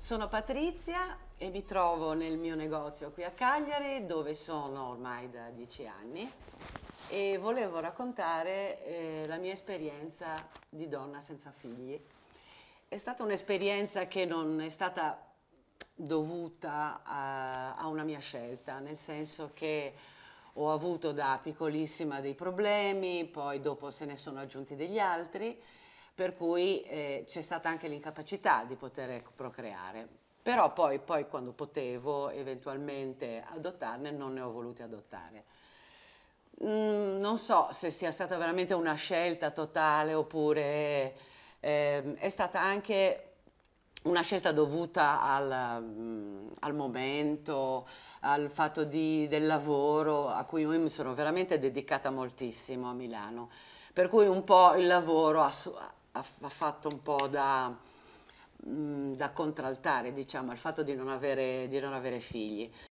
Sono Patrizia e mi trovo nel mio negozio qui a Cagliari dove sono ormai da dieci anni e volevo raccontare eh, la mia esperienza di donna senza figli. È stata un'esperienza che non è stata dovuta a, a, una mia scelta, nel senso che ho avuto da piccolissima dei problemi, poi dopo se ne sono aggiunti degli altri per cui eh, c'è stata anche l'incapacità di poter ecco, procreare. Però poi, poi, quando potevo eventualmente adottarne non ne ho voluti adottare. Mm, non so se sia stata veramente una scelta totale oppure eh, è stata anche una scelta dovuta al, mm, al momento, al fatto di, del lavoro a cui io mi sono veramente dedicata moltissimo a Milano per cui un po' il lavoro ha, ha fatto un po' da, mm, da contraltare diciamo, al fatto di non avere, di non avere figli.